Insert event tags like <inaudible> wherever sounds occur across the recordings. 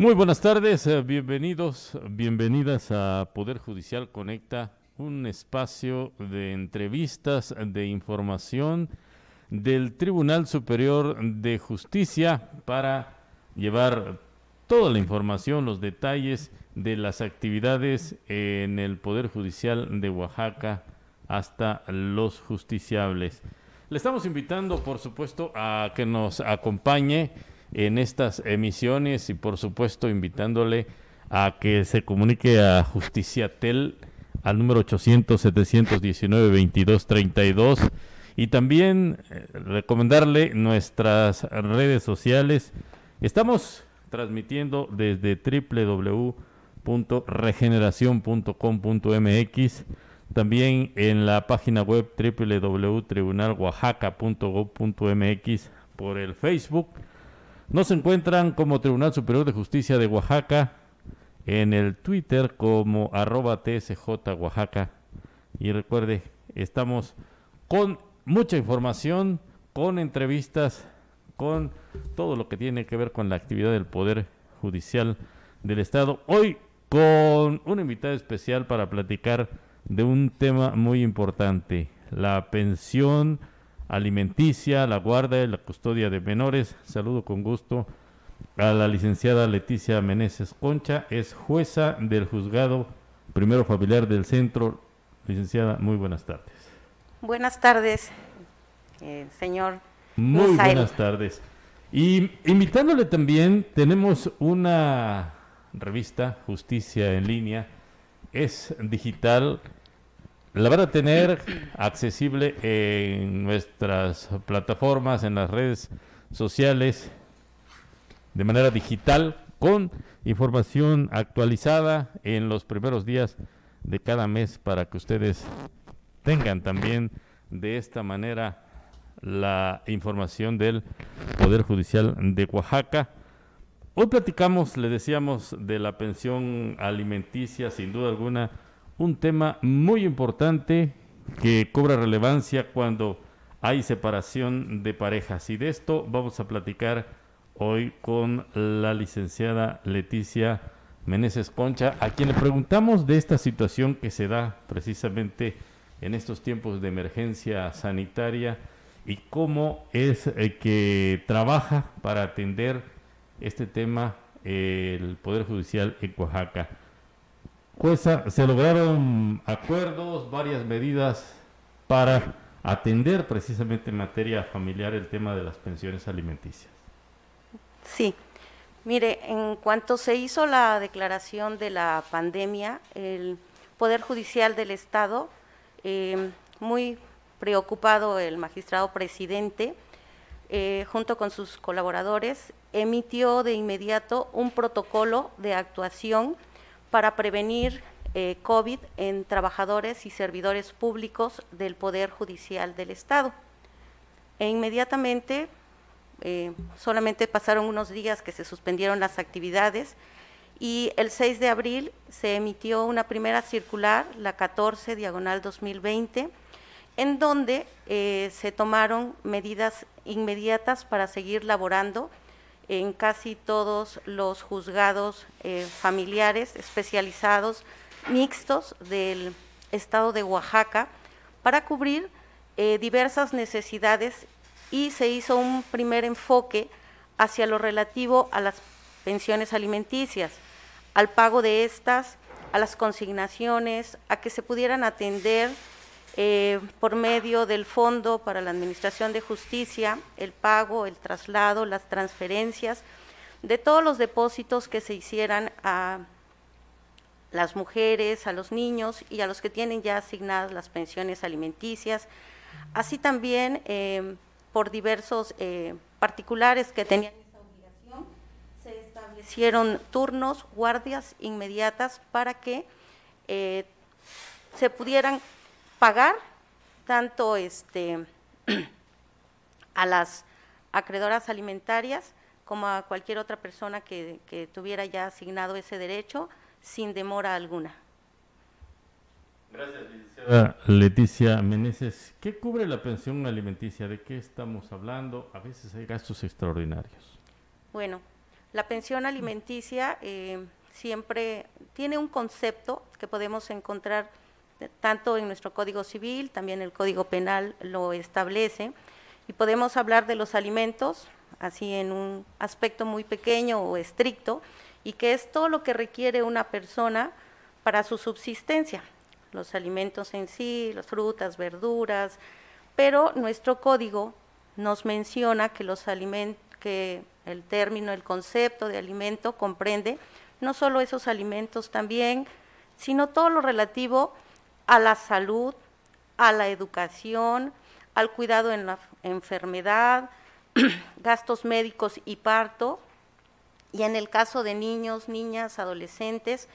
Muy buenas tardes, eh, bienvenidos, bienvenidas a Poder Judicial Conecta, un espacio de entrevistas, de información del Tribunal Superior de Justicia para llevar toda la información, los detalles de las actividades en el Poder Judicial de Oaxaca hasta los justiciables. Le estamos invitando, por supuesto, a que nos acompañe en estas emisiones y por supuesto invitándole a que se comunique a Justicia Tel al número 800-719-2232 y también eh, recomendarle nuestras redes sociales. Estamos transmitiendo desde www.regeneración.com.mx, también en la página web www.tribunaloaxaca.gov.mx por el Facebook nos se encuentran como Tribunal Superior de Justicia de Oaxaca, en el Twitter como arroba TSJ Oaxaca. Y recuerde, estamos con mucha información, con entrevistas, con todo lo que tiene que ver con la actividad del Poder Judicial del Estado. Hoy con un invitado especial para platicar de un tema muy importante, la pensión alimenticia, la guarda y la custodia de menores. Saludo con gusto a la licenciada Leticia Meneses Concha, es jueza del juzgado primero familiar del centro. Licenciada, muy buenas tardes. Buenas tardes, eh, señor. Muy buenas tardes. Y invitándole también, tenemos una revista, Justicia en línea, es digital la van a tener accesible en nuestras plataformas, en las redes sociales, de manera digital, con información actualizada en los primeros días de cada mes para que ustedes tengan también de esta manera la información del Poder Judicial de Oaxaca. Hoy platicamos, le decíamos, de la pensión alimenticia, sin duda alguna un tema muy importante que cobra relevancia cuando hay separación de parejas. Y de esto vamos a platicar hoy con la licenciada Leticia Meneses Concha, a quien le preguntamos de esta situación que se da precisamente en estos tiempos de emergencia sanitaria y cómo es eh, que trabaja para atender este tema eh, el Poder Judicial en Oaxaca. Pues, ah, se lograron acuerdos, varias medidas para atender precisamente en materia familiar el tema de las pensiones alimenticias. Sí, mire, en cuanto se hizo la declaración de la pandemia, el Poder Judicial del Estado, em, muy preocupado el magistrado presidente, eh, junto con sus colaboradores, emitió de inmediato un protocolo de actuación para prevenir eh, COVID en trabajadores y servidores públicos del Poder Judicial del Estado. E inmediatamente, eh, solamente pasaron unos días que se suspendieron las actividades y el 6 de abril se emitió una primera circular, la 14 diagonal 2020, en donde eh, se tomaron medidas inmediatas para seguir laborando en casi todos los juzgados eh, familiares especializados mixtos del estado de Oaxaca para cubrir eh, diversas necesidades y se hizo un primer enfoque hacia lo relativo a las pensiones alimenticias, al pago de estas, a las consignaciones, a que se pudieran atender eh, por medio del Fondo para la Administración de Justicia, el pago, el traslado, las transferencias de todos los depósitos que se hicieran a las mujeres, a los niños y a los que tienen ya asignadas las pensiones alimenticias, así también eh, por diversos eh, particulares que tenían esta obligación, se establecieron turnos, guardias inmediatas para que se pudieran pagar tanto este, <clears throat> a las acreedoras alimentarias como a cualquier otra persona que, tuviera ya asignado ese derecho sin demora alguna. Gracias, licenciada Leticia Meneses. ¿Qué cubre la pensión alimenticia? ¿De qué estamos hablando? A veces hay gastos extraordinarios. Bueno, la pensión alimenticia eh, siempre tiene un concepto que podemos encontrar tanto en nuestro Código Civil, también el Código Penal lo establece, y podemos hablar de los alimentos, así en un aspecto muy pequeño o estricto, y que es todo lo que requiere una persona para su subsistencia, los alimentos en sí, las frutas, verduras, pero nuestro código nos menciona que los alimentos que el término, el concepto de alimento comprende no solo esos alimentos también, sino todo lo relativo a la salud, a la educación, al cuidado en la enfermedad, <clears throat> gastos médicos y parto, y en el caso de niños, niñas, adolescentes,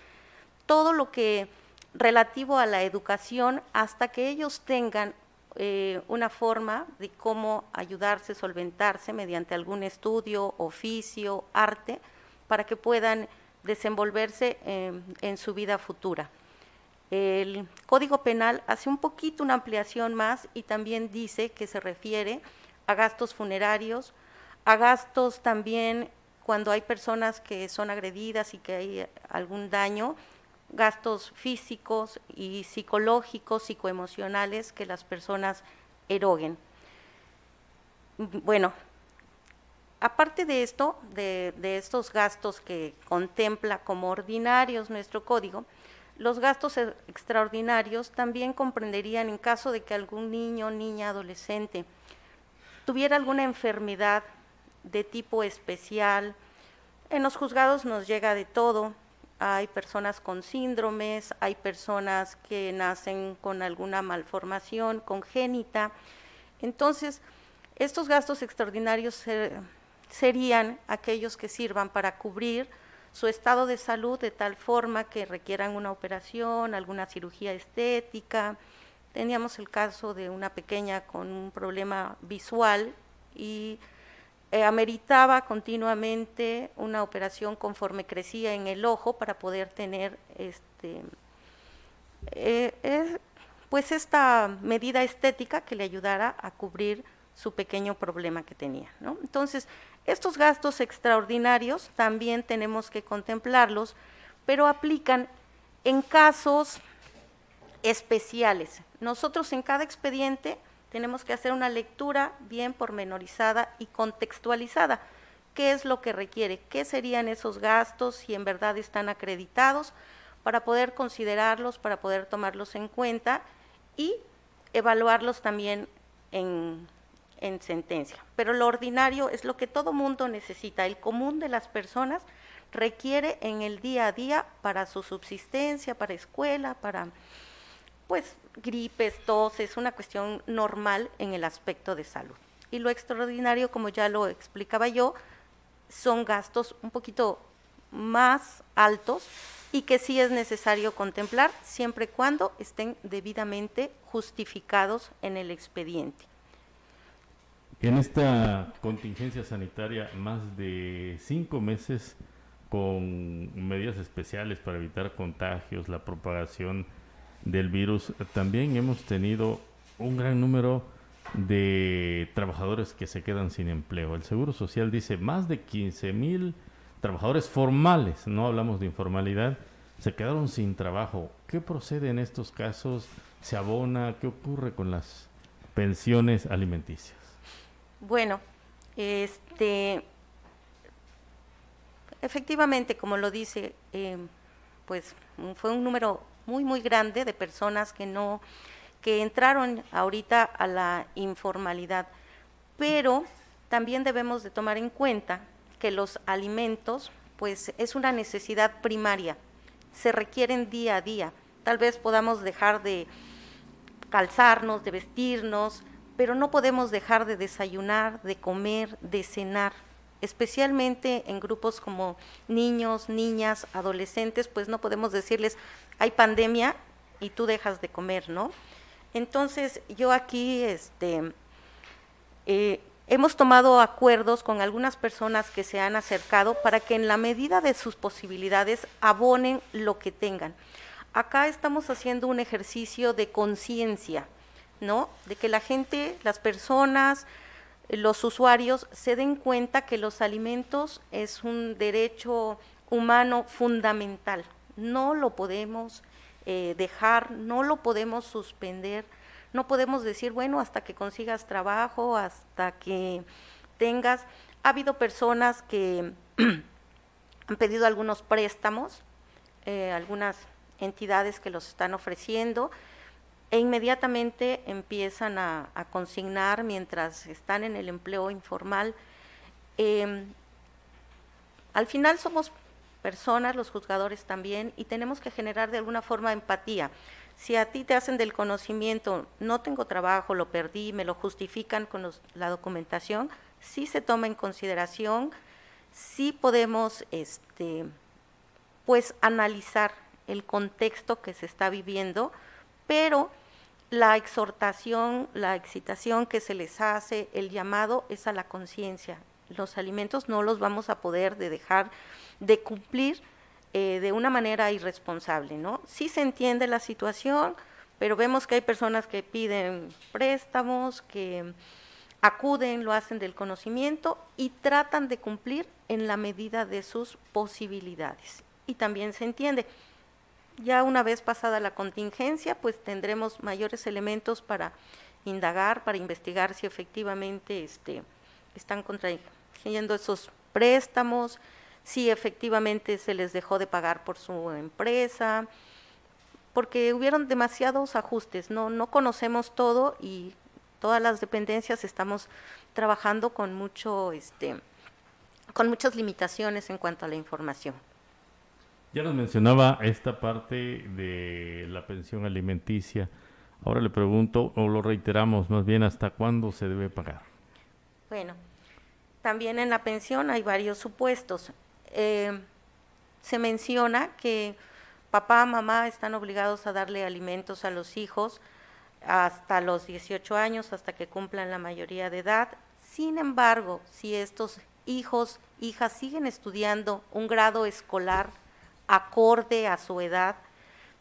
todo lo que relativo a la educación hasta que ellos tengan eh, una forma de cómo ayudarse, solventarse mediante algún estudio, oficio, arte, para que puedan desenvolverse eh, en su vida futura. El Código Penal hace un poquito una ampliación más y también dice que se refiere a gastos funerarios, a gastos también cuando hay personas que son agredidas y que hay algún daño, gastos físicos y psicológicos, psicoemocionales que las personas eroguen. Bueno, aparte de esto, de, de estos gastos que contempla como ordinarios nuestro código, los gastos e-, extraordinarios también comprenderían en caso de que algún niño, niña, adolescente tuviera alguna enfermedad de tipo especial. En los juzgados nos llega de todo. Hay personas con síndromes, hay personas que nacen con alguna malformación congénita. Entonces, estos gastos extraordinarios serían aquellos que sirvan para cubrir su estado de salud de tal forma que requieran una operación, alguna cirugía estética. Teníamos el caso de una pequeña con un problema visual y eh, ameritaba continuamente una operación conforme crecía en el ojo para poder tener este, eh, pues esta medida estética que le ayudara a cubrir su pequeño problema que tenía. Entonces, estos gastos extraordinarios también tenemos que contemplarlos, pero aplican en casos especiales. Nosotros en cada expediente tenemos que hacer una lectura bien pormenorizada y contextualizada. ¿Qué es lo que requiere? ¿Qué serían esos gastos si en verdad están acreditados para poder considerarlos, para poder tomarlos en cuenta y evaluarlos también en, en sentencia. Pero lo ordinario es lo que todo mundo necesita, el común de las personas requiere en el día a día para su subsistencia, para escuela, para pues gripes, tos, es una cuestión normal en el aspecto de salud. Y lo extraordinario, como ya lo explicaba yo, son gastos un poquito más altos y que sí es necesario contemplar siempre y cuando estén debidamente justificados en el expediente. En esta contingencia sanitaria, más de cinco meses con medidas especiales para evitar contagios, la propagación del virus, también hemos tenido un gran número de trabajadores que se quedan sin empleo. El Seguro Social dice más de 15 mil trabajadores formales, no hablamos de informalidad, se quedaron sin trabajo. ¿Qué procede en estos casos? ¿Se abona? ¿Qué ocurre con las pensiones alimenticias? Bueno, este, efectivamente, como lo dice, eh, pues fue un número muy, muy grande de personas que no, que entraron ahorita a la informalidad. Pero también debemos de tomar en cuenta que los alimentos, pues es una necesidad primaria, se requieren día a día. Tal vez podamos dejar de calzarnos, de vestirnos, pero no podemos dejar de desayunar, de comer, de cenar especialmente en grupos como niños, niñas, adolescentes, pues no podemos decirles, hay pandemia y tú dejas de comer, ¿no? Entonces, yo aquí, este, eh, hemos tomado acuerdos con algunas personas que se han acercado para que en la medida de sus posibilidades abonen lo que tengan. Acá estamos haciendo un ejercicio de conciencia, ¿no? De que la gente, las personas, los usuarios se den cuenta que los alimentos es un derecho humano fundamental. No lo podemos eh, dejar, no lo podemos suspender, no podemos decir, bueno, hasta que consigas trabajo, hasta que tengas. Ha habido personas que <clears throat> han pedido algunos préstamos, eh, algunas entidades que los están ofreciendo, e inmediatamente empiezan a, consignar mientras están en el empleo informal. Em, al final somos personas, los juzgadores también, y tenemos que generar de alguna forma empatía. Si a ti te hacen del conocimiento, no tengo trabajo, lo perdí, me lo justifican con la documentación, sí se toma en consideración, sí podemos este, pues, analizar el contexto que se está viviendo, pero la exhortación, la excitación que se les hace, el llamado es a la conciencia. Los alimentos no los vamos a poder de dejar de cumplir eh, de una manera irresponsable, ¿no? Sí se entiende la situación, pero vemos que hay personas que piden préstamos, que acuden, lo hacen del conocimiento y tratan de cumplir en la medida de sus posibilidades. Y también se entiende, ya una vez pasada la contingencia, pues tendremos mayores elementos para indagar, para investigar si efectivamente este, están contrayendo esos préstamos, si efectivamente se les dejó de pagar por su empresa, porque hubieron demasiados ajustes, no, conocemos todo y todas las dependencias estamos trabajando con mucho este, con muchas limitaciones en cuanto a la información. Ya nos mencionaba esta parte de la pensión alimenticia. Ahora le pregunto, o lo reiteramos más bien, ¿hasta cuándo se debe pagar? Bueno, también en la pensión hay varios supuestos. Eh, se menciona que papá, mamá están obligados a darle alimentos a los hijos hasta los 18 años, hasta que cumplan la mayoría de edad. Sin embargo, si estos hijos, hijas siguen estudiando un grado escolar, acorde a su edad,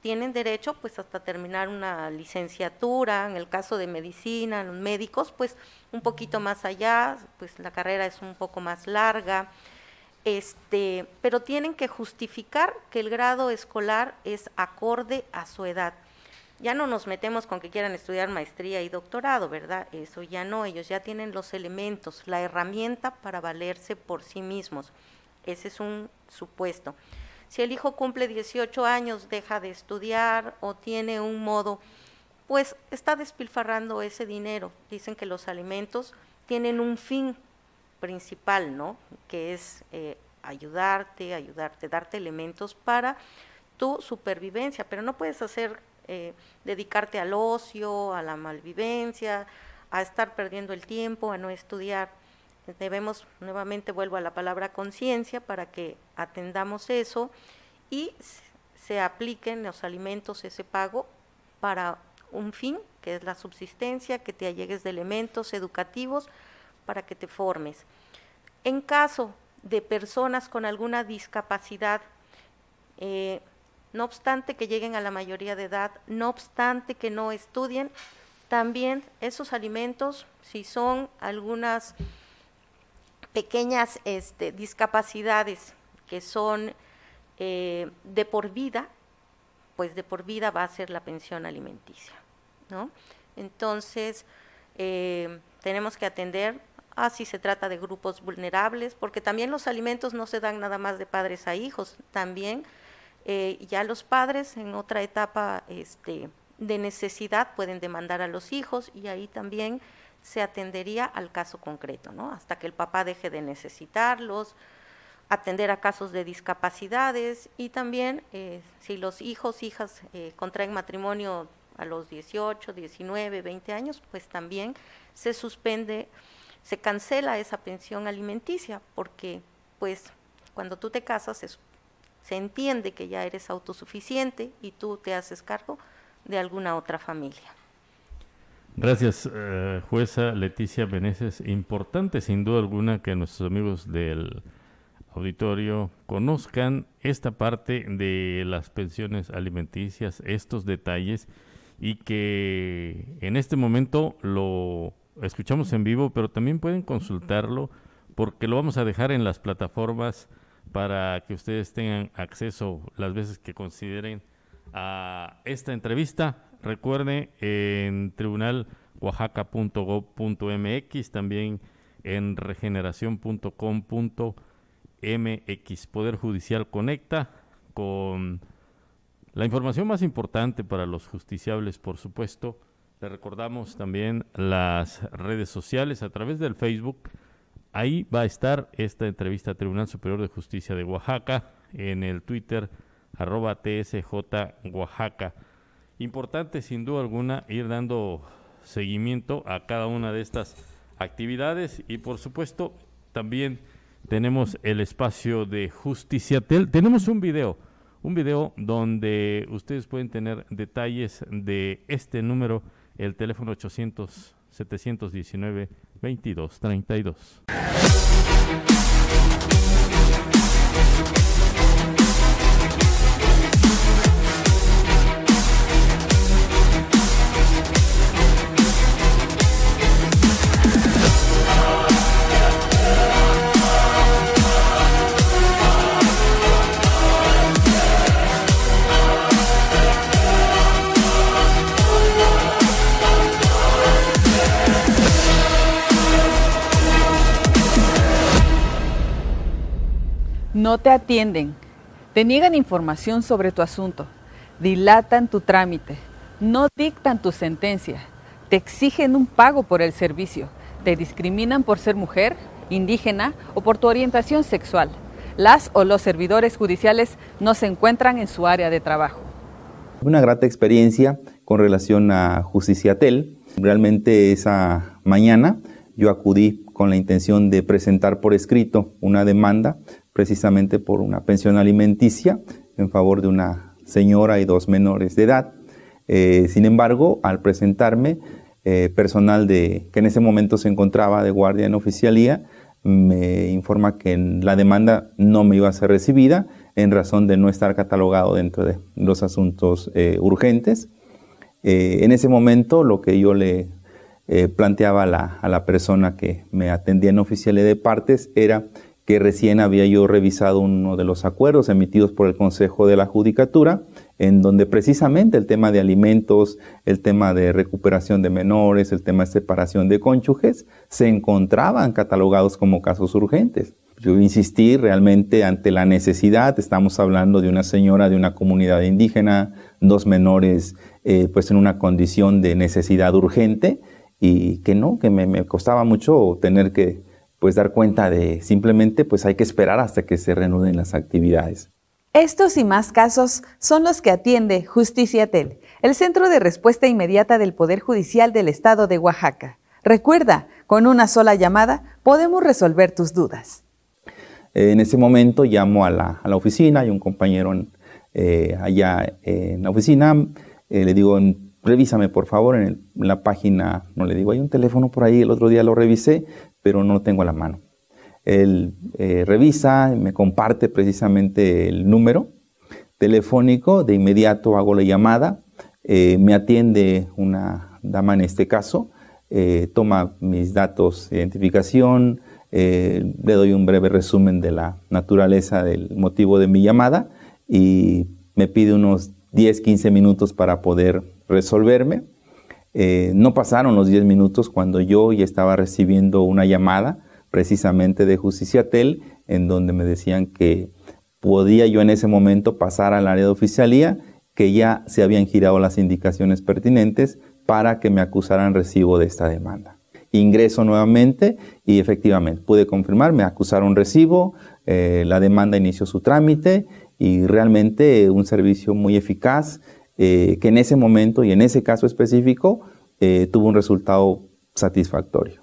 tienen derecho pues hasta terminar una licenciatura, en el caso de medicina, los médicos pues un poquito más allá, pues la carrera es un poco más larga, este, pero tienen que justificar que el grado escolar es acorde a su edad. Ya no nos metemos con que quieran estudiar maestría y doctorado, ¿verdad? Eso ya no, ellos ya tienen los elementos, la herramienta para valerse por sí mismos. Ese es un supuesto. Si el hijo cumple 18 años, deja de estudiar o tiene un modo, pues está despilfarrando ese dinero. Dicen que los alimentos tienen un fin principal, ¿no? Que es eh, ayudarte, ayudarte, darte elementos para tu supervivencia, pero no puedes hacer, eh, dedicarte al ocio, a la malvivencia, a estar perdiendo el tiempo, a no estudiar debemos, nuevamente vuelvo a la palabra conciencia, para que atendamos eso y se apliquen los alimentos, ese pago, para un fin, que es la subsistencia, que te allegues de elementos educativos para que te formes. En caso de personas con alguna discapacidad, eh, no obstante que lleguen a la mayoría de edad, no obstante que no estudien, también esos alimentos, si son algunas pequeñas este, discapacidades que son eh, de por vida, pues de por vida va a ser la pensión alimenticia. ¿no? Entonces, eh, tenemos que atender a ah, si se trata de grupos vulnerables, porque también los alimentos no se dan nada más de padres a hijos, también eh, ya los padres en otra etapa este, de necesidad pueden demandar a los hijos y ahí también se atendería al caso concreto, ¿no? hasta que el papá deje de necesitarlos, atender a casos de discapacidades y también eh, si los hijos, hijas eh, contraen matrimonio a los 18, 19, 20 años, pues también se suspende, se cancela esa pensión alimenticia porque pues cuando tú te casas se entiende que ya eres autosuficiente y tú te haces cargo de alguna otra familia. Gracias, eh, jueza Leticia Meneses. Importante, sin duda alguna, que nuestros amigos del auditorio conozcan esta parte de las pensiones alimenticias, estos detalles, y que en este momento lo escuchamos en vivo, pero también pueden consultarlo porque lo vamos a dejar en las plataformas para que ustedes tengan acceso las veces que consideren a esta entrevista Recuerde en tribunaloaxaca.gov.mx, también en regeneración.com.mx. Poder Judicial conecta con la información más importante para los justiciables, por supuesto. Le recordamos también las redes sociales a través del Facebook. Ahí va a estar esta entrevista a Tribunal Superior de Justicia de Oaxaca en el Twitter arroba TSJ Oaxaca. Importante sin duda alguna ir dando seguimiento a cada una de estas actividades y por supuesto también tenemos el espacio de Justiciatel. Tenemos un video, un video donde ustedes pueden tener detalles de este número, el teléfono 800 719 2232. No te atienden, te niegan información sobre tu asunto, dilatan tu trámite, no dictan tu sentencia, te exigen un pago por el servicio, te discriminan por ser mujer, indígena o por tu orientación sexual. Las o los servidores judiciales no se encuentran en su área de trabajo. Una grata experiencia con relación a Justiciatel. Realmente esa mañana yo acudí con la intención de presentar por escrito una demanda precisamente por una pensión alimenticia en favor de una señora y dos menores de edad. Eh, sin embargo, al presentarme, eh, personal de, que en ese momento se encontraba de guardia en oficialía me informa que la demanda no me iba a ser recibida en razón de no estar catalogado dentro de los asuntos eh, urgentes. en ese momento lo que yo le planteaba a la, a la persona que me atendía en oficialía de partes era que recién había yo revisado uno de los acuerdos emitidos por el Consejo de la Judicatura, en donde precisamente el tema de alimentos, el tema de recuperación de menores, el tema de separación de cónyuges, se encontraban catalogados como casos urgentes. Yo insistí realmente ante la necesidad, estamos hablando de una señora de una comunidad indígena, dos menores eh, pues en una condición de necesidad urgente y que no, que me costaba mucho tener que, pues dar cuenta de simplemente pues hay que esperar hasta que se reanuden las actividades. Estos y más casos son los que atiende Justiciatel, el Centro de Respuesta Inmediata del Poder Judicial del Estado de Oaxaca. Recuerda, con una sola llamada podemos resolver tus dudas. En ese momento llamo a la, a la oficina, hay un compañero eh, allá en la oficina, eh, le digo, revísame por favor en, la página, no le digo, hay un teléfono por ahí, el otro día lo revisé, pero no tengo a la mano. Él eh, revisa, me comparte precisamente el número telefónico, de inmediato hago la llamada, eh, me atiende una dama en este caso, eh, toma mis datos de identificación, le doy un breve resumen de la naturaleza del motivo de mi llamada y me pide unos 10, 15 minutos para poder resolverme. Eh, no pasaron los 10 minutos cuando yo ya estaba recibiendo una llamada precisamente de Justiciatel en donde me decían que podía yo en ese momento pasar al área de oficialía, que ya se habían girado las indicaciones pertinentes para que me acusaran recibo de esta demanda. Ingreso nuevamente y efectivamente pude confirmar, me acusaron recibo, eh, la demanda inició su trámite y realmente un servicio muy eficaz eh, que en ese momento y en ese caso específico eh, tuvo un resultado satisfactorio.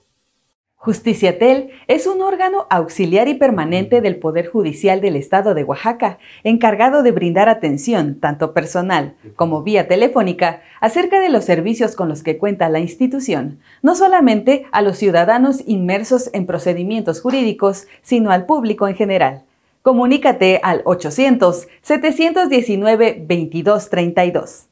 Justiciatel es un órgano auxiliar y permanente del Poder Judicial del Estado de Oaxaca, encargado de brindar atención, tanto personal como vía telefónica, acerca de los servicios con los que cuenta la institución, no solamente a los ciudadanos inmersos en procedimientos jurídicos, sino al público en general. Comunícate al 800-719-2232.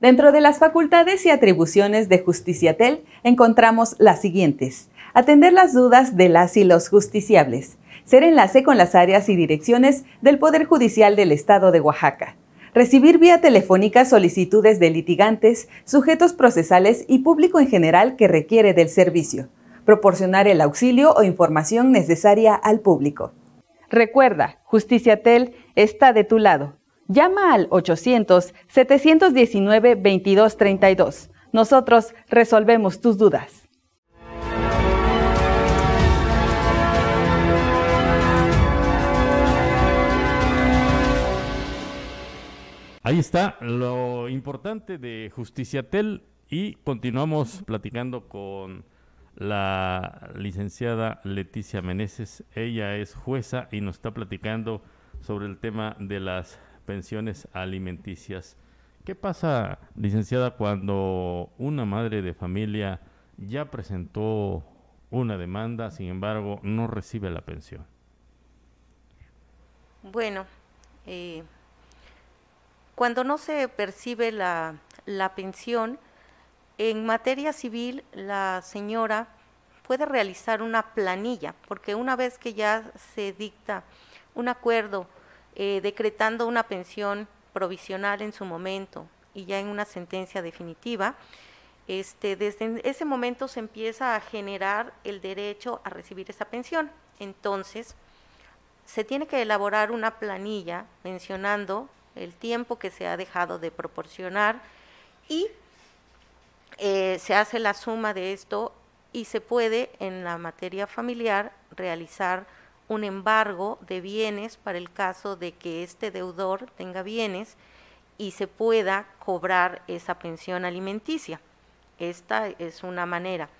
Dentro de las facultades y atribuciones de Justiciatel encontramos las siguientes. Atender las dudas de las y los justiciables. Ser enlace con las áreas y direcciones del Poder Judicial del Estado de Oaxaca. Recibir vía telefónica solicitudes de litigantes, sujetos procesales y público en general que requiere del servicio. Proporcionar el auxilio o información necesaria al público Recuerda, Justicia TEL está de tu lado. Llama al 800-719-2232. Nosotros resolvemos tus dudas. Ahí está lo importante de Justicia TEL y continuamos platicando con la licenciada Leticia Meneses. Ella es jueza y nos está platicando sobre el tema de las pensiones alimenticias. ¿Qué pasa, licenciada, cuando una madre de familia ya presentó una demanda, sin embargo, no recibe la pensión? Bueno, eh, cuando no se percibe la, la pensión, en materia civil, la señora puede realizar una planilla, porque una vez que ya se dicta un acuerdo eh, decretando una pensión provisional en su momento y ya en una sentencia definitiva, este, desde ese momento se empieza a generar el derecho a recibir esa pensión. Entonces, se tiene que elaborar una planilla mencionando el tiempo que se ha dejado de proporcionar y eh, se hace la suma de esto y se puede en la materia familiar realizar un embargo de bienes para el caso de que este deudor tenga bienes y se pueda cobrar esa pensión alimenticia. Esta es una manera.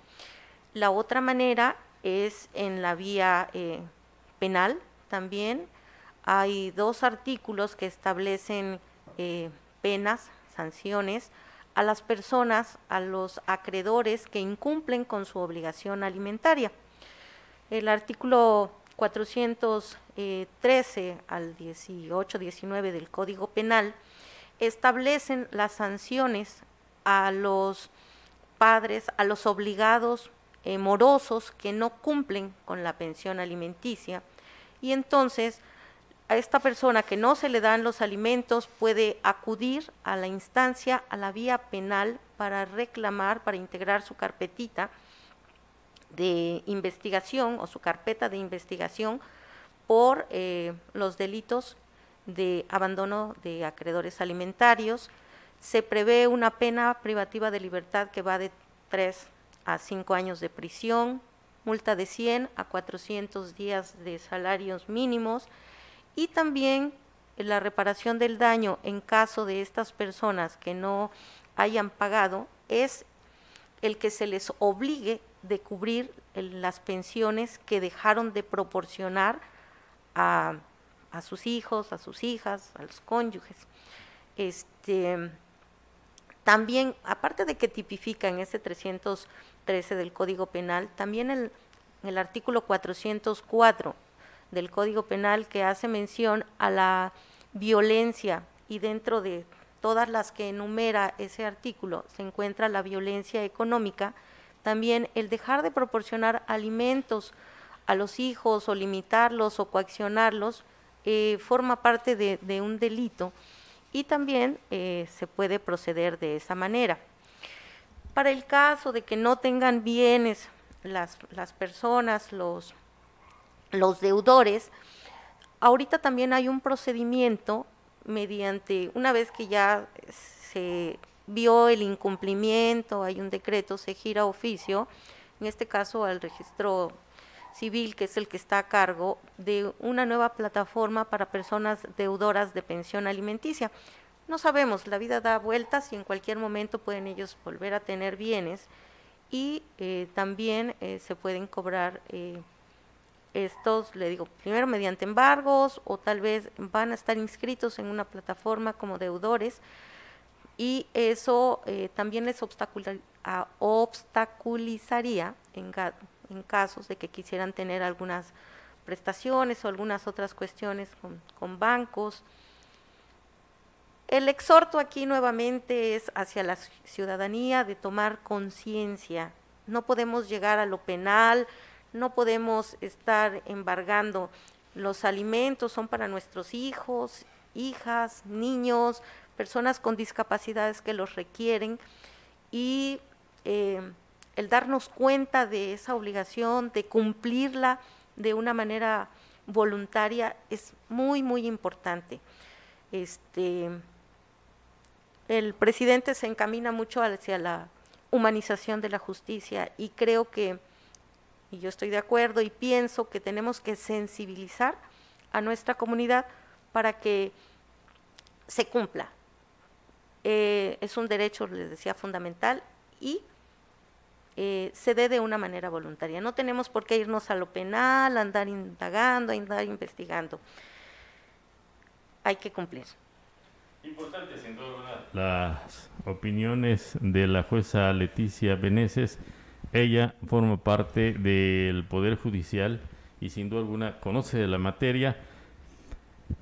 La otra manera es en la vía eh, penal también. Hay dos artículos que establecen eh, penas, sanciones a las personas, a los acreedores que incumplen con su obligación alimentaria. El artículo 413 eh, al 18-19 del Código Penal establecen las sanciones a los padres, a los obligados eh, morosos que no cumplen con la pensión alimenticia y entonces a esta persona que no se le dan los alimentos puede acudir a la instancia, a la vía penal para reclamar, para integrar su carpetita de investigación o su carpeta de investigación por eh, los delitos de abandono de acreedores alimentarios. Se prevé una pena privativa de libertad que va de 3 a 5 años de prisión, multa de 100 a 400 días de salarios mínimos, y también la reparación del daño en caso de estas personas que no hayan pagado es el que se les obligue de cubrir las pensiones que dejaron de proporcionar a, a sus hijos, a sus hijas, a los cónyuges. Este, también, aparte de que tipifica en este 313 del Código Penal, también el, el artículo 404 del Código Penal que hace mención a la violencia y dentro de todas las que enumera ese artículo se encuentra la violencia económica, también el dejar de proporcionar alimentos a los hijos o limitarlos o coaccionarlos eh, forma parte de, un delito y también eh, se puede proceder de esa manera. Para el caso de que no tengan bienes las, las personas, los los deudores. Ahorita también hay un procedimiento mediante, una vez que ya se vio el incumplimiento, hay un decreto, se gira oficio, en este caso al registro civil, que es el que está a cargo de una nueva plataforma para personas deudoras de pensión alimenticia. No sabemos, la vida da vueltas y en cualquier momento pueden ellos volver a tener bienes y eh, también eh, se pueden cobrar eh, estos, le digo, primero mediante embargos o tal vez van a estar inscritos en una plataforma como deudores y eso eh, también les obstaculizaría en, casos de que quisieran tener algunas prestaciones o algunas otras cuestiones con bancos. El exhorto aquí nuevamente es hacia la ciudadanía de tomar conciencia. No podemos llegar a lo penal, no podemos estar embargando. Los alimentos son para nuestros hijos, hijas, niños, personas con discapacidades que los requieren y eh, el darnos cuenta de esa obligación, de cumplirla de una manera voluntaria es muy, muy importante. Este, el presidente se encamina mucho hacia la humanización de la justicia y creo que y yo estoy de acuerdo y pienso que tenemos que sensibilizar a nuestra comunidad para que se cumpla. Eh, es un derecho, les decía, fundamental y eh, se dé de una manera voluntaria. No tenemos por qué irnos a lo penal, andar indagando, andar investigando. Hay que cumplir. Importante, sin duda. Las opiniones de la jueza Leticia Beneses. Ella forma parte del Poder Judicial y sin duda alguna conoce de la materia.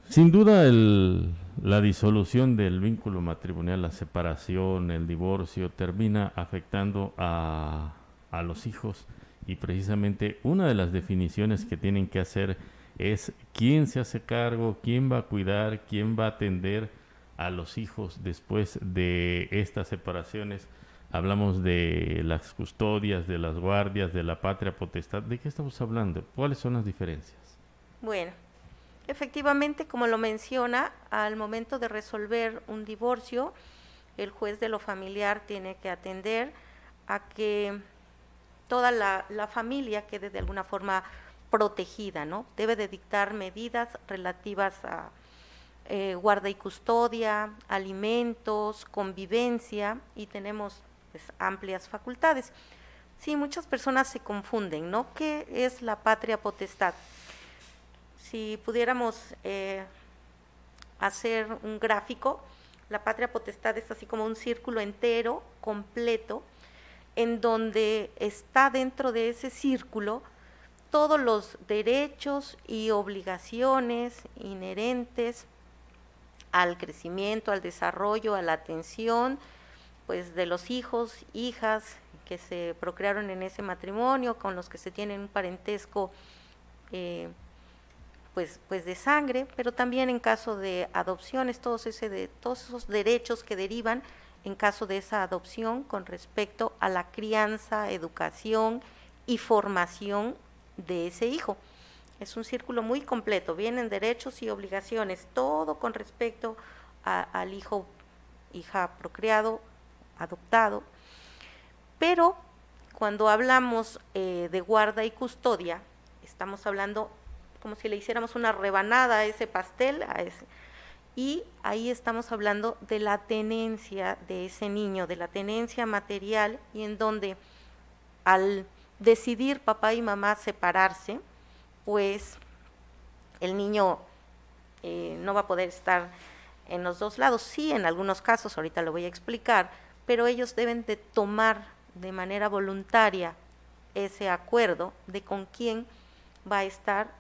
Sin duda el, la disolución del vínculo matrimonial, la separación, el divorcio, termina afectando a, a los hijos y precisamente una de las definiciones que tienen que hacer es quién se hace cargo, quién va a cuidar, quién va a atender a los hijos después de estas separaciones hablamos de las custodias, de las guardias, de la patria potestad. ¿De qué estamos hablando? ¿Cuáles son las diferencias? Bueno, efectivamente, como lo menciona, al momento de resolver un divorcio, el juez de lo familiar tiene que atender a que toda la, familia quede de alguna forma protegida, ¿no? Debe de dictar medidas relativas a eh, guarda y custodia, alimentos, convivencia y tenemos pues, amplias facultades. Sí, muchas personas se confunden, ¿no? ¿Qué es la patria potestad? Si pudiéramos eh, hacer un gráfico, la patria potestad es así como un círculo entero, completo, en donde está dentro de ese círculo todos los derechos y obligaciones inherentes al crecimiento, al desarrollo, a la atención, pues de los hijos, hijas que se procrearon en ese matrimonio, con los que se tienen un parentesco eh, pues, pues de sangre, pero también en caso de adopciones, todos, ese de, todos esos derechos que derivan en caso de esa adopción con respecto a la crianza, educación y formación de ese hijo. Es un círculo muy completo, vienen derechos y obligaciones, todo con respecto al hijo, hija procreado adoptado, pero cuando hablamos eh, de guarda y custodia, estamos hablando como si le hiciéramos una rebanada a ese pastel, y ahí estamos hablando de la tenencia de ese niño, de la tenencia material, y en donde al decidir papá y mamá separarse, pues el niño eh, no va a poder estar en los dos lados. Sí, en algunos casos, ahorita lo voy a explicar, pero ellos deben de tomar de manera voluntaria ese acuerdo de con quién va a estar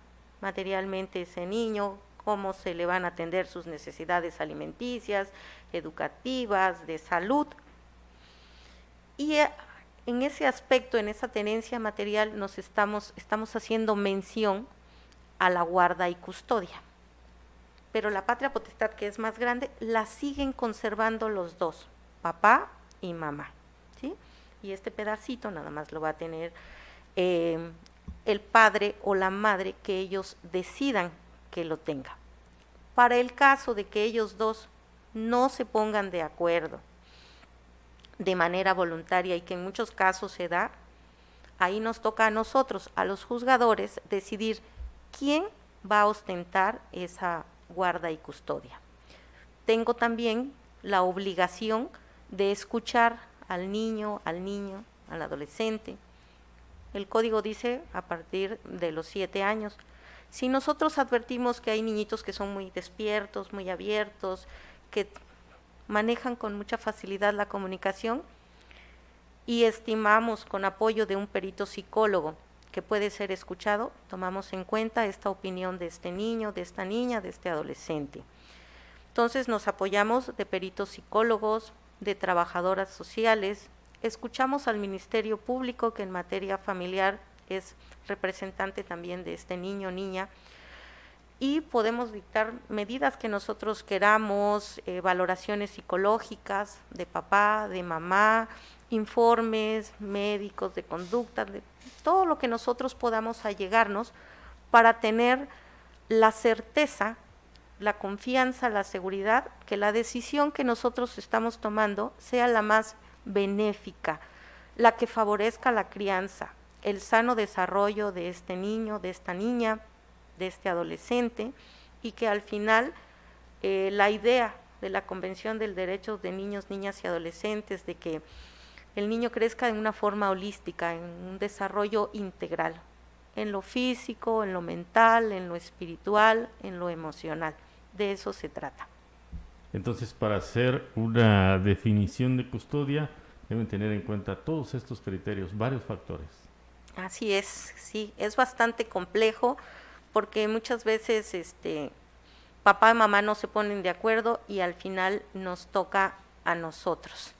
materialmente ese niño, cómo se le van a atender sus necesidades alimenticias, educativas, de salud. Y eh, en ese aspecto, en esa tenencia material, nos estamos, estamos haciendo mención a la guarda y custodia. Pero la patria potestad, que es más grande, la siguen conservando los dos, papá y mamá. ¿sí? Y este pedacito nada más lo va a tener eh, el padre o la madre que ellos decidan que lo tenga. Para el caso de que ellos dos no se pongan de acuerdo de manera voluntaria y que en muchos casos se da, ahí nos toca a nosotros, a los juzgadores, decidir quién va a ostentar esa guarda y custodia. Tengo también la obligación de escuchar al niño, al niño, al adolescente. El código dice a partir de los siete años. Si nosotros advertimos que hay niñitos que son muy despiertos, muy abiertos, que manejan con mucha facilidad la comunicación y estimamos con apoyo de un perito psicólogo que puede ser escuchado, tomamos en cuenta esta opinión de este niño, de esta niña, de este adolescente. Entonces nos apoyamos de peritos psicólogos, de trabajadoras sociales, escuchamos al Ministerio Público que en materia familiar es representante también de este niño, o niña, y podemos dictar medidas que nosotros queramos, eh, valoraciones psicológicas de papá, de mamá, informes médicos de conducta, de todo lo que nosotros podamos allegarnos para tener la certeza la confianza, la seguridad, que la decisión que nosotros estamos tomando sea la más benéfica, la que favorezca la crianza, el sano desarrollo de este niño, de esta niña, de este adolescente, y que al final eh, la idea de la Convención del Derecho de Niños, Niñas y Adolescentes, de que el niño crezca en una forma holística, en un desarrollo integral, en lo físico, en lo mental, en lo espiritual, en lo emocional. De eso se trata. Entonces, para hacer una definición de custodia, deben tener en cuenta todos estos criterios, varios factores. Así es, sí, es bastante complejo porque muchas veces este papá y mamá no se ponen de acuerdo y al final nos toca a nosotros.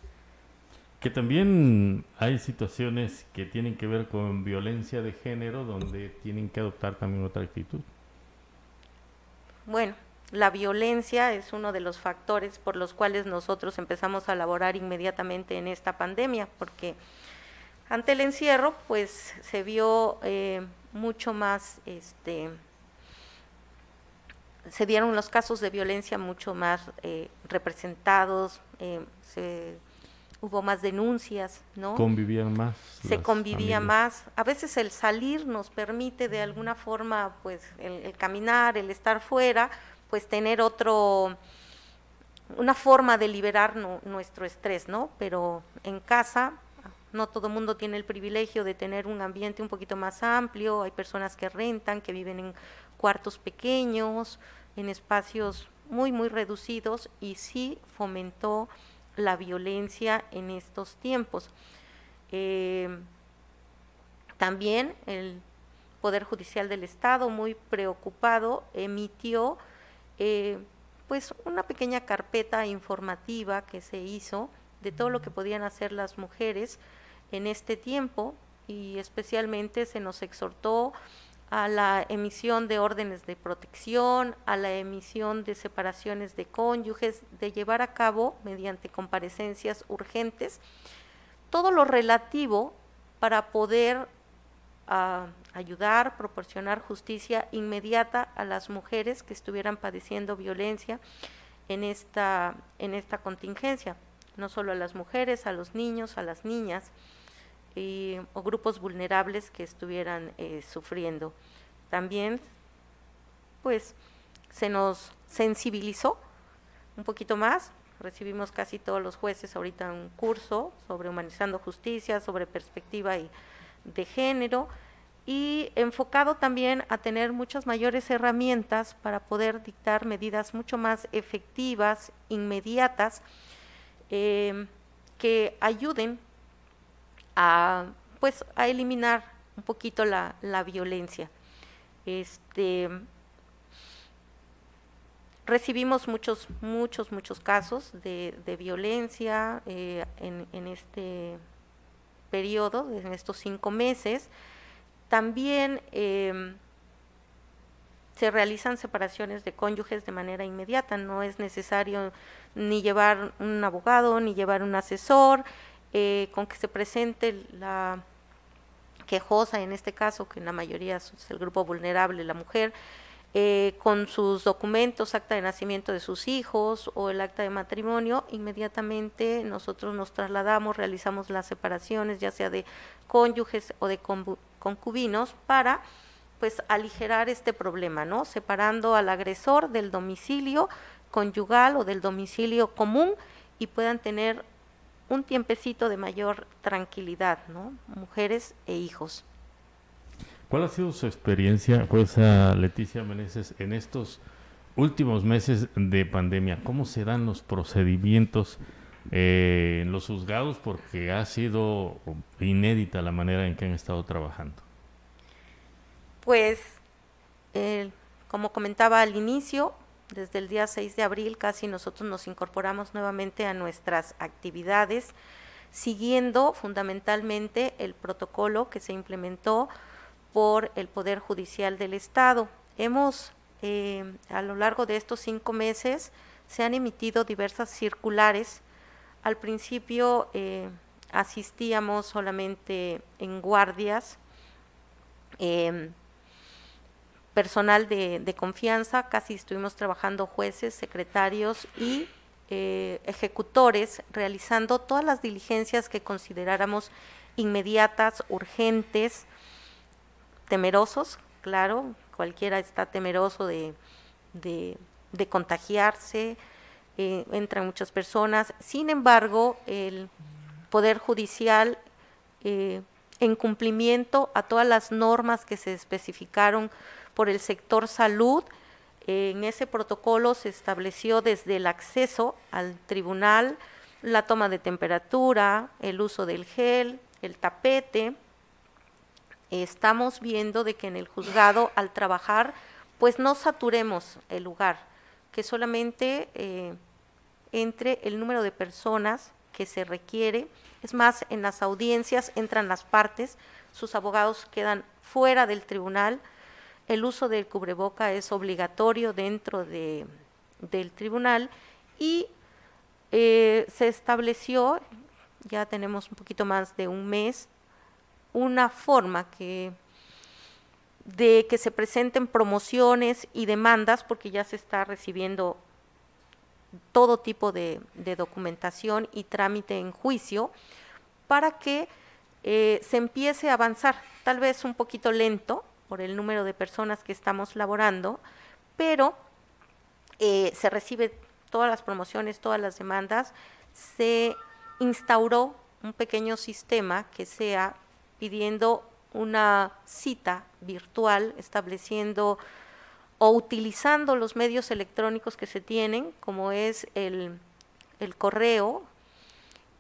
Que también hay situaciones que tienen que ver con violencia de género donde tienen que adoptar también otra actitud. Bueno, la violencia es uno de los factores por los cuales nosotros empezamos a laborar inmediatamente en esta pandemia, porque ante el encierro, pues se vio eh, mucho más, este, se dieron los casos de violencia mucho más eh, representados, eh, se, hubo más denuncias, ¿no? Convivían más. Se convivía más. A veces el salir nos permite de alguna forma, pues, el caminar, el estar fuera, pues tener otro, una forma de liberar nuestro estrés, ¿no? Pero en casa no todo el mundo tiene el privilegio de tener un ambiente un poquito más amplio, hay personas que rentan, que viven en cuartos pequeños, en espacios muy, muy reducidos y sí fomentó la violencia en estos tiempos. Eh, también el Poder Judicial del Estado, muy preocupado, emitió eh, pues una pequeña carpeta informativa que se hizo de todo lo que podían hacer las mujeres en este tiempo y especialmente se nos exhortó a la emisión de órdenes de protección, a la emisión de separaciones de cónyuges, de llevar a cabo mediante comparecencias urgentes todo lo relativo para poder ah, ayudar, proporcionar justicia inmediata a las mujeres que estuvieran padeciendo violencia en esta, contingencia, no solo a las mujeres, a los niños, a las niñas y, o grupos vulnerables que estuvieran eh, sufriendo. También, pues, se nos sensibilizó un poquito más. Recibimos casi todos los jueces ahorita un curso sobre humanizando justicia, sobre perspectiva de género y enfocado también a tener muchas mayores herramientas para poder dictar medidas mucho más efectivas, inmediatas, eh, que ayuden a, pues, a eliminar un poquito la, violencia. Este, recibimos muchos, muchos, muchos casos de, violencia eh, en, este periodo, en estos cinco meses. También em, se realizan separaciones de cónyuges de manera inmediata, no es necesario ni llevar un abogado, ni llevar un asesor, eh, con que se presente la quejosa, en este caso, que en la mayoría es el grupo vulnerable, la mujer, eh, con sus documentos, acta de nacimiento de sus hijos o el acta de matrimonio, inmediatamente nosotros nos trasladamos, realizamos las separaciones, ya sea de cónyuges o de concubinos para pues aligerar este problema, ¿no? Separando al agresor del domicilio conyugal o del domicilio común y puedan tener un tiempecito de mayor tranquilidad, ¿no? Mujeres e hijos. ¿Cuál ha sido su experiencia, jueza Leticia Meneses, en estos últimos meses de pandemia? ¿Cómo se dan los procedimientos? Eh, en los juzgados porque ha sido inédita la manera en que han estado trabajando? Pues, como comentaba al inicio, desde el día 6 de abril casi nosotros nos incorporamos nuevamente a nuestras actividades, siguiendo fundamentalmente el protocolo que se implementó por el Poder Judicial del Estado. Hemos, eh, a lo largo de estos cinco meses, se han emitido diversas circulares al principio eh, asistíamos solamente en guardias, em, personal de, confianza, casi estuvimos trabajando jueces, secretarios y eh, ejecutores, realizando todas las diligencias que consideráramos inmediatas, urgentes, temerosos, claro, cualquiera está temeroso de contagiarse, eh, entran muchas personas. Sin embargo, el Poder Judicial, eh, en cumplimiento a todas las normas que se especificaron por el sector salud, eh, en ese protocolo se estableció desde el acceso al tribunal la toma de temperatura, el uso del gel, el tapete. Estamos viendo de que en el juzgado, al trabajar, pues no saturemos el lugar, que solamente entre el número de personas que se requiere. Es más, en las audiencias entran las partes, sus abogados quedan fuera del tribunal, el uso del cubreboca es obligatorio dentro de, del tribunal y eh, se estableció, ya tenemos un poquito más de un mes, una forma que de que se presenten promociones y demandas, porque ya se está recibiendo todo tipo de, documentación y trámite en juicio para que eh, se empiece a avanzar, tal vez un poquito lento por el número de personas que estamos laborando, pero eh, se recibe todas las promociones, todas las demandas, se instauró un pequeño sistema que sea pidiendo una cita virtual, estableciendo o utilizando los medios electrónicos que se tienen, como es el, correo,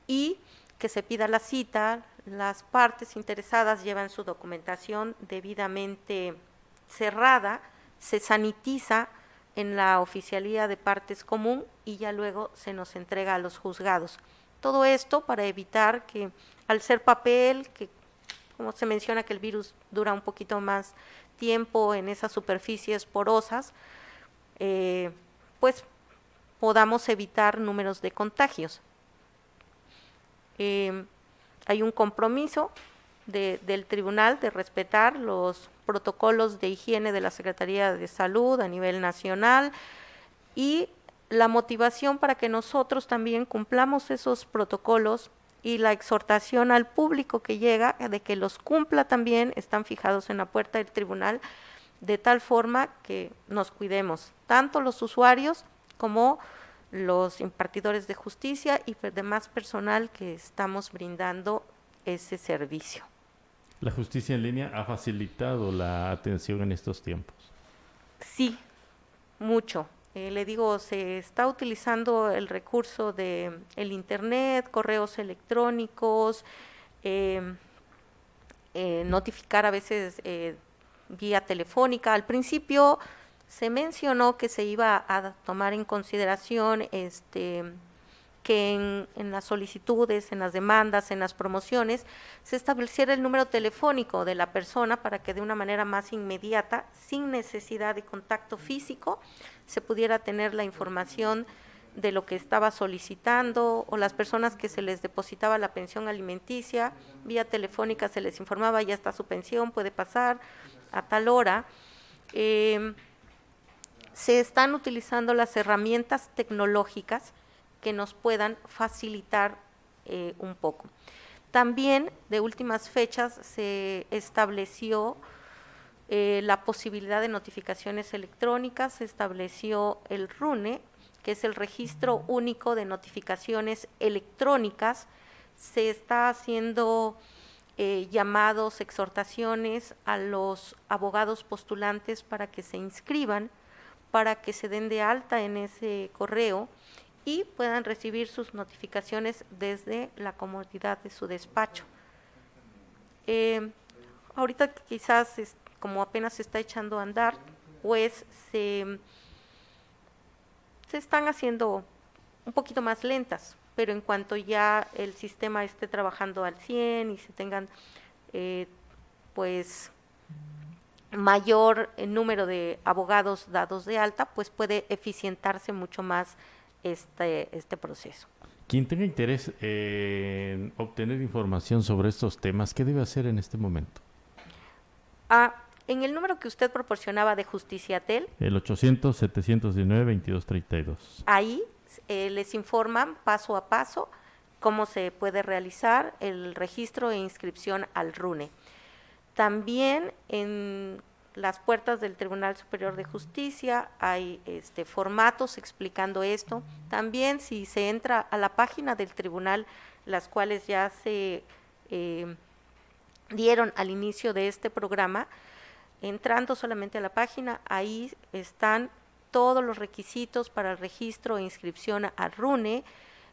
y que se pida la cita, las partes interesadas llevan su documentación debidamente cerrada, se sanitiza en la oficialía de partes común y ya luego se nos entrega a los juzgados. Todo esto para evitar que al ser papel, que como se menciona que el virus dura un poquito más tiempo en esas superficies porosas, eh, pues podamos evitar números de contagios. Eh, hay un compromiso del tribunal de respetar los protocolos de higiene de la Secretaría de Salud a nivel nacional y la motivación para que nosotros también cumplamos esos protocolos y la exhortación al público que llega de que los cumpla también, están fijados en la puerta del tribunal, de tal forma que nos cuidemos, tanto los usuarios como los impartidores de justicia y demás personal que estamos brindando ese servicio. ¿La justicia en línea ha facilitado la atención en estos tiempos? Sí, mucho. Eh, le digo, se está utilizando el recurso de el internet, correos electrónicos, em, eh, notificar a veces eh, vía telefónica. Al principio se mencionó que se iba a tomar en consideración este que en las solicitudes, en las demandas, en las promociones, se estableciera el número telefónico de la persona para que de una manera más inmediata, sin necesidad de contacto físico, se pudiera tener la información de lo que estaba solicitando o las personas que se les depositaba la pensión alimenticia, vía telefónica se les informaba, ya está su pensión, puede pasar a tal hora. Em, se están utilizando las herramientas tecnológicas que nos puedan facilitar eh, un poco. También de últimas fechas se estableció eh, la posibilidad de notificaciones electrónicas, se estableció el RUNE, que es el Registro Único de Notificaciones Electrónicas. Se está haciendo eh, llamados, exhortaciones a los abogados postulantes para que se inscriban, para que se den de alta en ese correo y puedan recibir sus notificaciones desde la comodidad de su despacho. Eh, ahorita quizás este, como apenas se está echando a andar, pues se, se están haciendo un poquito más lentas, pero en cuanto ya el sistema esté trabajando al 100 y se tengan eh, pues mayor eh, número de abogados dados de alta, pues puede eficientarse mucho más este, este proceso. Quien tenga interés en obtener información sobre estos temas, ¿qué debe hacer en este momento? Ah, en el número que usted proporcionaba de Justiciatel. El 800-719-2232. Ahí eh, les informan paso a paso cómo se puede realizar el registro e inscripción al RUNE. También en las puertas del Tribunal Superior de Justicia hay este, formatos explicando esto. También si se entra a la página del tribunal, las cuales ya se eh, dieron al inicio de este programa, Entrando solamente a la página, ahí están todos los requisitos para el registro e inscripción a RUNE,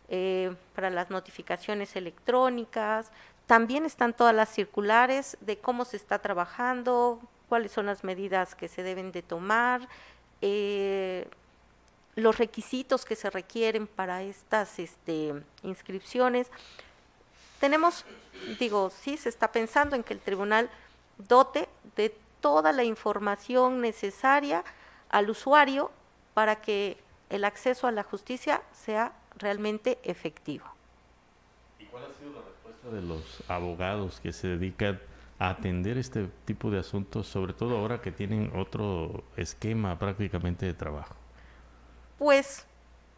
eh, para las notificaciones electrónicas. También están todas las circulares de cómo se está trabajando, cuáles son las medidas que se deben de tomar, eh, los requisitos que se requieren para estas este, inscripciones. Tenemos, digo, sí se está pensando en que el tribunal dote de toda la información necesaria al usuario para que el acceso a la justicia sea realmente efectivo. ¿Y cuál ha sido la respuesta de los abogados que se dedican a atender este tipo de asuntos, sobre todo ahora que tienen otro esquema prácticamente de trabajo? Pues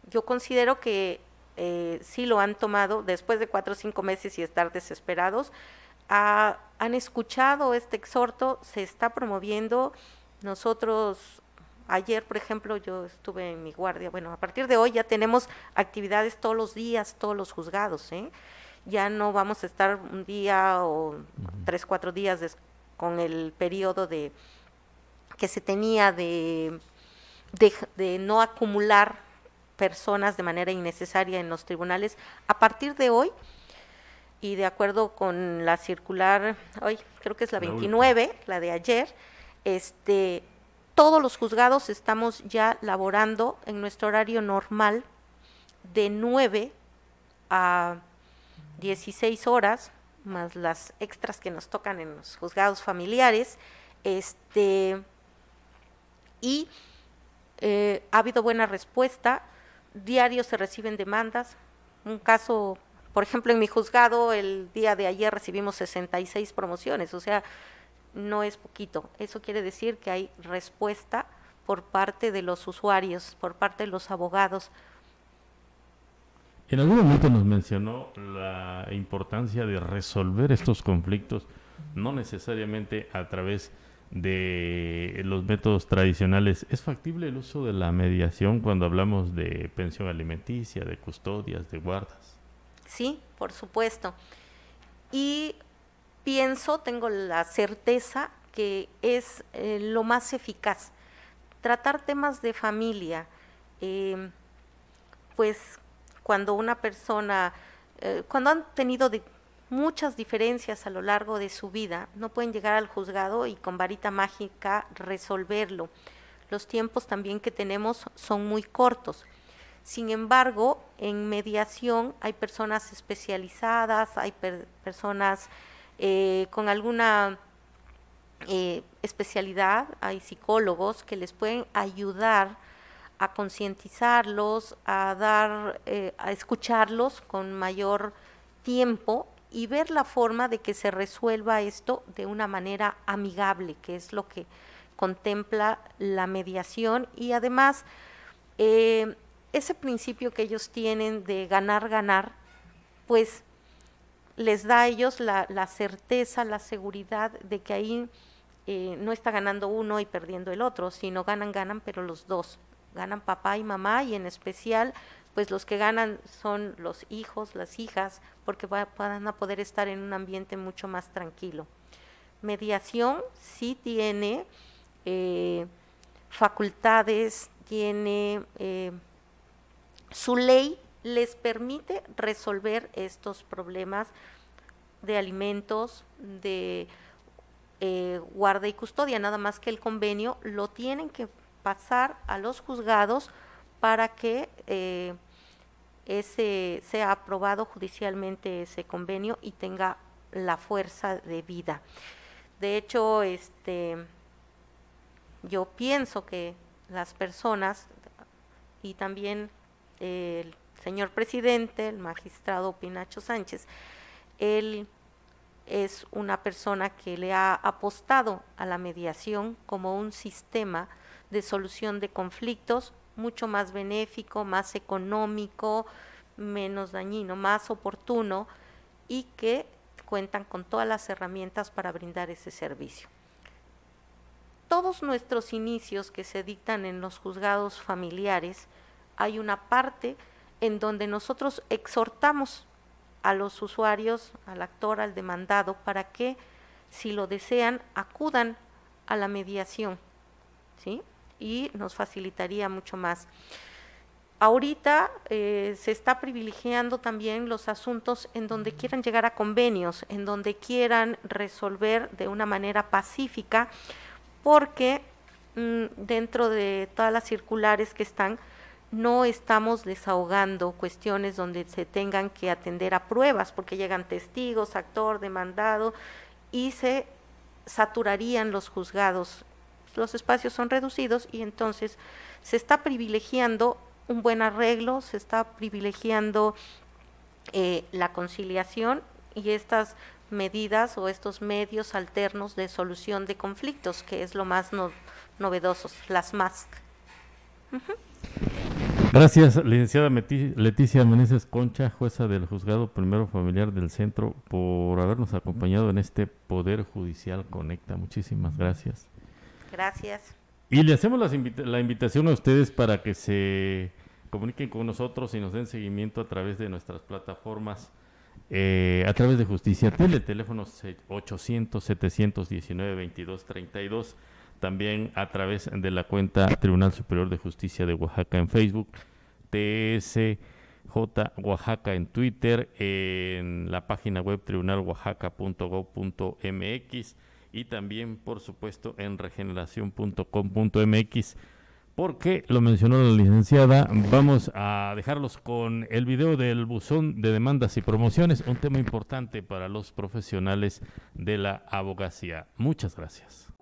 yo considero que eh, sí lo han tomado después de cuatro o cinco meses y estar desesperados, han escuchado este exhorto, se está promoviendo. Nosotros Ayer, por ejemplo, yo estuve en mi guardia. Bueno, a partir de hoy ya tenemos actividades todos los días, todos los juzgados. ¿eh? Ya no vamos a estar un día o tres, cuatro días con el periodo de que se tenía de, de no acumular personas de manera innecesaria en los tribunales. A partir de hoy y de acuerdo con la circular, hoy creo que es la 29, la, de ayer, este, todos los juzgados estamos ya laborando en nuestro horario normal de 9 a 16 horas, más las extras que nos tocan en los juzgados familiares, este, y eh, ha habido buena respuesta, diario se reciben demandas, un caso por ejemplo, en mi juzgado el día de ayer recibimos 66 promociones, o sea, no es poquito. Eso quiere decir que hay respuesta por parte de los usuarios, por parte de los abogados. En algún momento nos mencionó la importancia de resolver estos conflictos, no necesariamente a través de los métodos tradicionales. ¿Es factible el uso de la mediación cuando hablamos de pensión alimenticia, de custodias, de guardas? sí, por supuesto. Y pienso, tengo la certeza que es eh, lo más eficaz. Tratar temas de familia, em, pues cuando una persona, eh, cuando han tenido muchas diferencias a lo largo de su vida, no pueden llegar al juzgado y con varita mágica resolverlo. Los tiempos también que tenemos son muy cortos. Sin embargo, en mediación hay personas especializadas, hay personas eh, con alguna eh, especialidad, hay psicólogos que les pueden ayudar a concientizarlos, a dar, eh, a escucharlos con mayor tiempo y ver la forma de que se resuelva esto de una manera amigable, que es lo que contempla la mediación y además ese principio que ellos tienen de ganar, ganar, pues les da a ellos la, certeza, la seguridad de que ahí eh, no está ganando uno y perdiendo el otro, sino ganan, ganan, pero los dos. Ganan papá y mamá y en especial, pues los que ganan son los hijos, las hijas, porque van a poder estar en un ambiente mucho más tranquilo. Mediación sí tiene eh, facultades, tiene... Eh, su ley les permite resolver estos problemas de alimentos, de eh, guarda y custodia, nada más que el convenio lo tienen que pasar a los juzgados para que eh, ese, sea aprobado judicialmente ese convenio y tenga la fuerza de vida. De hecho, este, yo pienso que las personas y también el señor presidente, el magistrado Pinacho Sánchez, él es una persona que le ha apostado a la mediación como un sistema de solución de conflictos mucho más benéfico, más económico, menos dañino, más oportuno y que cuentan con todas las herramientas para brindar ese servicio. Todos nuestros inicios que se dictan en los juzgados familiares hay una parte en donde nosotros exhortamos a los usuarios, al actor, al demandado, para que, si lo desean, acudan a la mediación, ¿sí? Y nos facilitaría mucho más. Ahorita eh, se está privilegiando también los asuntos en donde quieran llegar a convenios, en donde quieran resolver de una manera pacífica, porque mm, dentro de todas las circulares que están, no estamos desahogando cuestiones donde se tengan que atender a pruebas, porque llegan testigos, actor, demandado, y se saturarían los juzgados. Los espacios son reducidos y entonces se está privilegiando un buen arreglo, se está privilegiando eh, la conciliación y estas medidas o estos medios alternos de solución de conflictos, que es lo más novedoso, las más. Gracias, licenciada Leticia Meneses Concha, jueza del Juzgado Primero Familiar del Centro, por habernos acompañado en este Poder Judicial Conecta. Muchísimas gracias. Gracias. Y le hacemos la invitación a ustedes para que se comuniquen con nosotros y nos den seguimiento a través de nuestras plataformas, eh, a través de Justicia Tele, teléfonos 800-719-2232 eh, también a través de la cuenta Tribunal Superior de Justicia de Oaxaca en Facebook, TSJ Oaxaca en Twitter, en la página web MX, y también, por supuesto, en regeneración.com.mx. Porque lo mencionó la licenciada, vamos a dejarlos con el video del buzón de demandas y promociones, un tema importante para los profesionales de la abogacía. Muchas gracias.